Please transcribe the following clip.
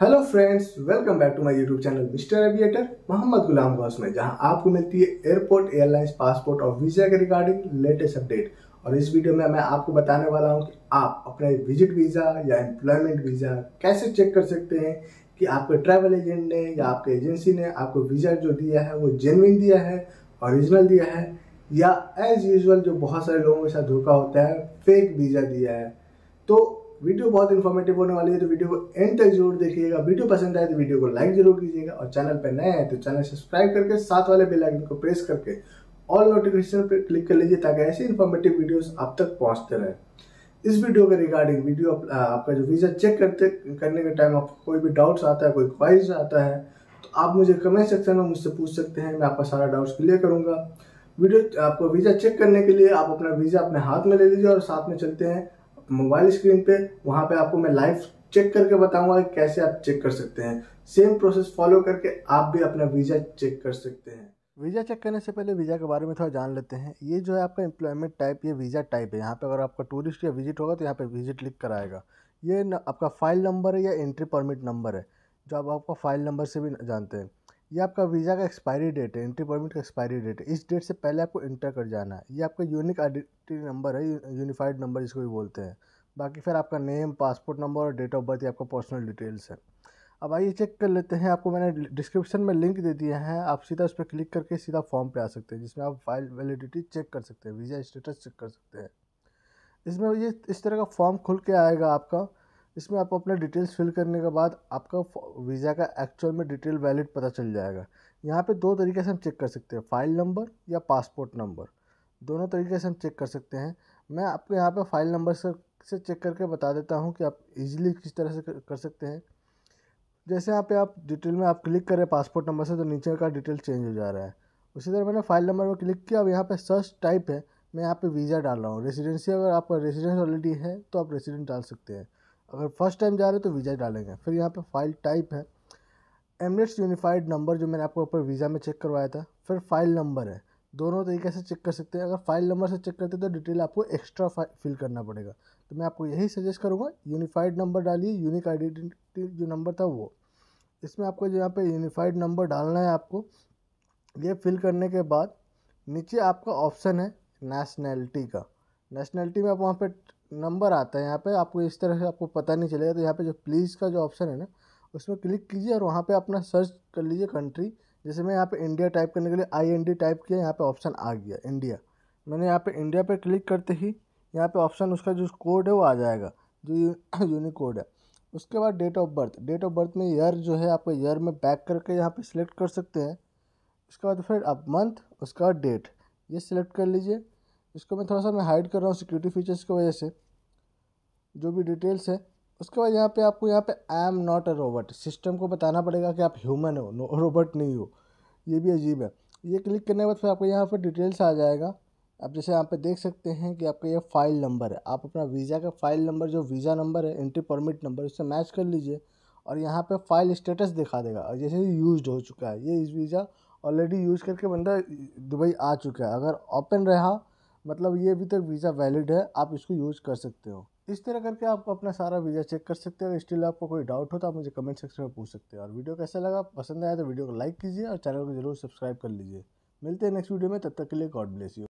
hello friends welcome back to my YouTube channel mister aviator Mohammad Ghulam Ghaus में जहां आपको मिलती है एयरपोर्ट एयरलाइंस पासपोर्ट और वीजा के रिगार्डिंग लेटेस्ट अपडेट और इस वीडियो में मैं आपको बताने वाला हूं कि आप अपने विजिट वीजा या एम्प्लॉयमेंट वीजा कैसे चेक कर सकते हैं कि आपके ट्रैवल एजेंट ने या आपके एजेंसी ने आपको वीजा जो दिया है वो जेनविन दिया है ओरिजिनल दिया है या एज यूजल जो बहुत सारे लोगों के साथ धोखा होता है फेक वीजा दिया है तो वीडियो बहुत इन्फॉर्मेटिव होने वाली है तो वीडियो को एंड तक जरूर देखिएगा वीडियो पसंद आए तो वीडियो को लाइक जरूर कीजिएगा और चैनल पर नए हैं तो चैनल सब्सक्राइब करके साथ वाले बेल आइकन को प्रेस करके ऑल नोटिफिकेशन पर क्लिक कर लीजिए ताकि ऐसे इन्फॉर्मेटिव वीडियोज आप तक पहुंचते रहे इस वीडियो के रिगार्डिंग वीडियो आपका जो वीज़ा चेक करते करने के टाइम आपको कोई भी डाउट्स आता है कोई क्वाइज आता है तो आप मुझे कमेंट सेक्शन में मुझसे पूछ सकते हैं मैं आपका सारा डाउट्स क्लियर करूँगा वीडियो आपको वीज़ा चेक करने के लिए आप अपना वीज़ा अपने हाथ में ले लीजिए और साथ में चलते हैं मोबाइल स्क्रीन पे वहाँ पे आपको मैं लाइव चेक करके बताऊंगा कि कैसे आप चेक कर सकते हैं सेम प्रोसेस फॉलो करके आप भी अपना वीज़ा चेक कर सकते हैं वीज़ा चेक करने से पहले वीज़ा के बारे में थोड़ा जान लेते हैं ये जो है आपका एम्प्लॉयमेंट टाइप ये वीज़ा टाइप है यहाँ पे अगर आपका टूरिस्ट या विजिट होगा तो यहाँ पे विजिट लिख कर आएगा ये न, आपका फ़ाइल नंबर है या एंट्री परमिट नंबर है जो आप आपका फ़ाइल नंबर से भी जानते हैं ये आपका वीज़ा का एक्सपायरी डेट है एंट्री परमिट का एक्सपायरी डेट है इस डेट से पहले आपको इंटर कर जाना है ये आपका यूनिक आइडेंटिटी नंबर है यूनिफाइड नंबर जिसको भी बोलते हैं बाकी फिर आपका नेम पासपोर्ट नंबर और डेट ऑफ बर्थ ये आपका पर्सनल डिटेल्स है अब आइए चेक कर लेते हैं आपको मैंने डिस्क्रिप्शन में लिंक दे दिया है आप सीधा उस पर क्लिक करके सीधा फॉर्म पे आ सकते हैं जिसमें आप फाइल वैलिडिटी चेक कर सकते हैं वीज़ा स्टेटस चेक कर सकते हैं इसमें ये इस तरह का फॉर्म खुल के आएगा आपका इसमें आप अपना डिटेल्स फिल करने के बाद आपका वीज़ा का एक्चुअल में डिटेल वैलिड पता चल जाएगा यहाँ पे दो तरीके से हम चेक कर सकते हैं फ़ाइल नंबर या पासपोर्ट नंबर दोनों तरीके से हम चेक कर सकते हैं मैं आपको यहाँ पे फ़ाइल नंबर से चेक करके बता देता हूँ कि आप इजीली किस तरह से कर सकते हैं जैसे यहाँ पे आप डिटेल में आप क्लिक करें पासपोर्ट नंबर से तो नीचे का डिटेल चेंज हो जा रहा है उसी तरह मैंने फ़ाइल नंबर पर क्लिक किया अब यहाँ पर सर्च टाइप है मैं यहाँ पर वीज़ा डाल रहा हूँ रेसिडेंसी अगर आपका रेसिडेंस ऑलरेडी है तो आप रेसिडेंट डाल सकते हैं अगर फर्स्ट टाइम जा रहे हो तो वीज़ा डालेंगे फिर यहाँ पर फाइल टाइप है एमरेट्स यूनिफाइड नंबर जो मैंने आपको ऊपर वीज़ा में चेक करवाया था फिर फाइल नंबर है दोनों तरीके से चेक कर सकते हैं अगर फाइल नंबर से चेक करते हैं तो डिटेल आपको एक्स्ट्रा फिल करना पड़ेगा तो मैं आपको यही सजेस्ट करूँगा यूनिफाइड नंबर डालिए यूनिक आइडेंटिटी जो नंबर था वो इसमें आपको जो यहाँ पे यूनिफाइड नंबर डालना है आपको ये फिल करने के बाद नीचे आपका ऑप्शन है नेशनैलिटी का नेशनलिटी में आप वहाँ पे नंबर आता है यहाँ पे आपको इस तरह से आपको पता नहीं चलेगा तो यहाँ पे जो प्लीज़ का जो ऑप्शन है ना उसमें क्लिक कीजिए और वहाँ पे अपना सर्च कर लीजिए कंट्री जैसे मैं यहाँ पे इंडिया टाइप करने के लिए आई एन डी टाइप किया यहाँ पे ऑप्शन आ गया इंडिया मैंने यहाँ पे इंडिया पे क्लिक करते ही यहाँ पे ऑप्शन उसका जो कोड है वो आ जाएगा जो यूनिक कोड है उसके बाद date of birth date of birth में ईयर जो है आपको ईयर में बैक करके यहाँ पर सिलेक्ट कर सकते हैं उसके बाद फिर आप मंथ उसके बाद डेट ये सिलेक्ट कर लीजिए इसको मैं थोड़ा सा मैं हाइड कर रहा हूँ सिक्योरिटी फीचर्स की वजह से जो भी डिटेल्स है उसके बाद यहाँ पे आपको यहाँ पे I am not a robot system को बताना पड़ेगा कि आप ह्यूमन हो नो रोबोट नहीं हो ये भी अजीब है ये क्लिक करने के बाद फिर आपको यहाँ पर डिटेल्स आ जाएगा आप जैसे यहाँ पे देख सकते हैं कि आपका ये फ़ाइल नंबर है आप अपना वीज़ा का फ़ाइल नंबर जो वीज़ा नंबर है एंट्री परमिट नंबर उससे मैच कर लीजिए और यहाँ पे फाइल स्टेटस दिखा देगा और जैसे यूज हो चुका है ये इस वीज़ा ऑलरेडी यूज़ करके बंदा दुबई आ चुका है अगर ओपन रहा मतलब ये अभी तक वीज़ा वैलिड है आप इसको यूज़ कर सकते हो इस तरह करके आप अपना सारा वीज़ा चेक कर सकते हो स्टिल आपको कोई डाउट हो तो आप मुझे कमेंट सेक्शन में पूछ सकते हो और वीडियो कैसा लगा पसंद आया तो वीडियो को लाइक कीजिए और चैनल को जरूर सब्सक्राइब कर लीजिए मिलते हैं नेक्स्ट वीडियो में तब तक के लिए गॉड ब्लेस यू